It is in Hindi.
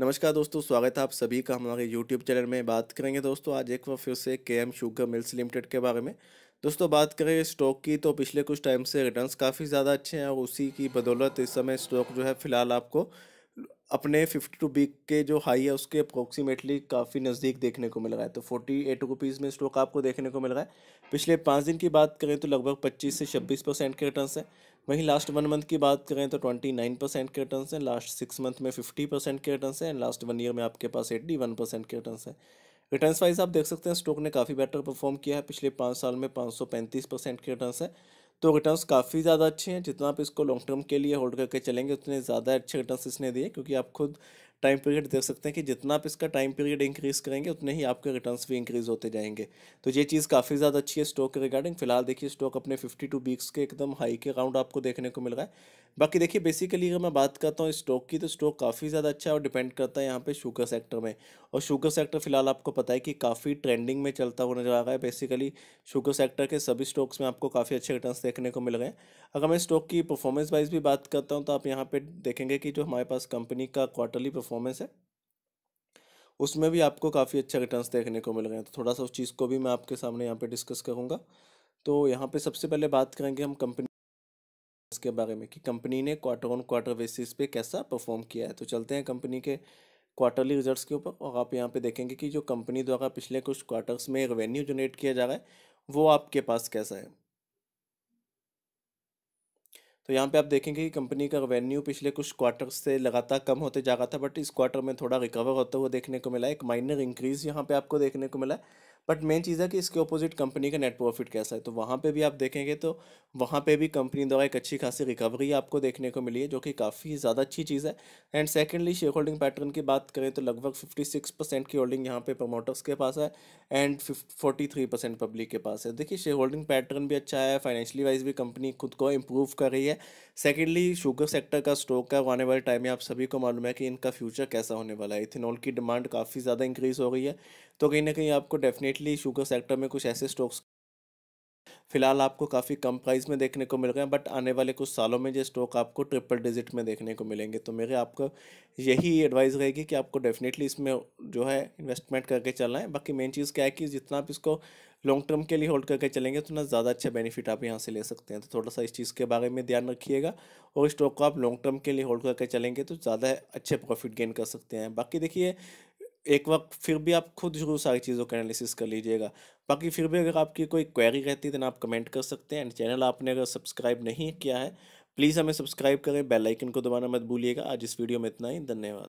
नमस्कार दोस्तों स्वागत है आप सभी का हमारे यूट्यूब चैनल में बात करेंगे दोस्तों आज एक बार फिर से के एम शुगर मिल्स लिमिटेड के बारे में दोस्तों बात करें स्टॉक की तो पिछले कुछ टाइम से रिटर्न्स काफ़ी ज़्यादा अच्छे हैं और उसी की बदौलत इस समय स्टॉक जो है फिलहाल आपको अपने फिफ्टी टू वीक के जो हाई है उसके अप्रोक्सीमेटली काफ़ी नज़दीक देखने को मिल रहा है तो फोर्टी एट रुपीज़ में स्टॉक आपको देखने को मिल रहा है पिछले पाँच दिन की बात करें तो लगभग पच्चीस से छब्बीस परसेंट के रिटर्न हैं वहीं लास्ट वन मंथ की बात करें तो ट्वेंटी नाइन परसेंट के रिटर्न हैं लास्ट सिक्स मंथ में फिफ्टी परसेंट के रिटर्न हैं एंड लास्ट वन ईयर में आपके पास एट्टी वन परसेंट के रिटर्न हैं रिटर्न वाइज आप देख सकते हैं स्टॉक ने काफ़ी बेटर परफॉर्म किया है पिछले पाँच साल में पाँच सौ पैंतीस परसेंट के रिटर्न है तो रिटर्न काफ़ी ज़्यादा अच्छे हैं जितना आप इसको लॉन्ग टर्म के लिए होल्ड करके चलेंगे उतने ज़्यादा अच्छे रिटर्न इसने दिए क्योंकि आप खुद टाइम पीरियड देख सकते हैं कि जितना आप इसका टाइम पीरियड इंक्रीज़ करेंगे उतने ही आपके रिटर्न्स भी इंक्रीज़ होते जाएंगे तो ये चीज़ काफ़ी ज़्यादा अच्छी है स्टॉक के रिगार्डिंग फिलहाल देखिए स्टॉक अपने फिफ्टी टू वीक्स के एकदम हाई के अराउंड आपको देखने को मिल रहा है बाकी देखिए बेसिकली अगर मैं बात करता हूँ स्टॉक की तो स्टॉक काफ़ी ज़्यादा अच्छा है और डिपेंड करता है यहाँ पे शुगर सेक्टर में और शुगर सेक्टर फिलहाल आपको पता है कि काफ़ी ट्रेंडिंग में चलता हुआ नजर आ रहा है बेसिकली शुगर सेक्टर के सभी स्टॉक्स में आपको काफ़ी अच्छे रिटर्न देखने को मिल रहे हैं अगर मैं स्टॉक की परफॉर्मेंस वाइज भी बात करता हूँ तो आप यहाँ पर देखेंगे कि जो हमारे पास कंपनी का क्वार्टरली परफॉर्म परफॉर्मेंस है उसमें भी आपको काफ़ी अच्छे रिटर्न्स देखने को मिल रहे हैं तो थोड़ा सा उस चीज़ को भी मैं आपके सामने यहाँ पे डिस्कस करूँगा तो यहाँ पे सबसे पहले बात करेंगे हम कंपनी के बारे में कि कंपनी ने क्वार्टर ऑन क्वार्टर बेसिस पे कैसा परफॉर्म किया है तो चलते हैं कंपनी के क्वार्टरली रिजल्ट्स के ऊपर और आप यहाँ पे देखेंगे कि जो कंपनी द्वारा पिछले कुछ क्वार्टर्स में रेवेन्यू जनरेट किया जा रहा है वो आपके पास कैसा है तो यहाँ पे आप देखेंगे कि कंपनी का रेवेन्यू पिछले कुछ क्वार्टर से लगातार कम होते जा रहा था बट इस क्वार्टर में थोड़ा रिकवर होता हुआ देखने को मिला एक माइनर इंक्रीज़ यहाँ पे आपको देखने को मिला बट मेन चीज़ है कि इसके अपोजिट कंपनी का नेट प्रॉफिट कैसा है तो वहाँ पे भी आप देखेंगे तो वहाँ पे भी कंपनी द्वारा एक अच्छी खासी रिकवरी आपको देखने को मिली है जो कि काफ़ी ज़्यादा अच्छी चीज़ है and secondly share holding pattern की बात करें तो लगभग फिफ्टी सिक्स परसेंट की होल्डिंग यहाँ पे प्रमोटर्स के पास है and forty three percent public के पास है देखिए शेयर होल्डिंग पैटर्न भी अच्छा है फाइनेंशियली वाइज भी कंपनी खुद को इम्प्रूव कर रही है है सेकेंडली शुगर सेक्टर का स्टॉक का आने वाले टाइम में आप सभी को मालूम है कि इनका फ्यूचर कैसा होने वाला है इथेनॉल की डिमांड काफ़ी ज़्यादा इंक्रीज़ हो गई है तो कहीं ना कहीं आपको डेफिनेटली शुगर सेक्टर में कुछ ऐसे स्टॉक्स फिलहाल आपको काफ़ी कम प्राइस में देखने को मिल रहे हैं बट आने वाले कुछ सालों में ये स्टॉक आपको ट्रिपल डिजिट में देखने को मिलेंगे तो मेरे आपको यही एडवाइस रहेगी कि आपको डेफिनेटली इसमें जो है इन्वेस्टमेंट करके चलना है बाकी मेन चीज़ क्या है कि जितना आप इसको लॉन्ग टर्म के लिए होल्ड करके चलेंगे तो ना ज़्यादा अच्छा बेनिफिट आप यहाँ से ले सकते हैं तो थोड़ा सा इस चीज़ के बारे में ध्यान रखिएगा और स्टॉक को आप लॉन्ग टर्म के लिए होल्ड करके चलेंगे तो ज़्यादा अच्छे प्रॉफिट गेन कर सकते हैं बाकी देखिए एक वक्त फिर भी आप खुद जरूर सारी चीज़ों का एनालिसिस कर लीजिएगा बाकी फिर भी अगर आपकी कोई क्वेरी रहती है तो आप कमेंट कर सकते हैं एंड चैनल आपने अगर सब्सक्राइब नहीं किया है प्लीज़ हमें सब्सक्राइब करें बेल आइकन को दबाना मत भूलिएगा आज इस वीडियो में इतना ही धन्यवाद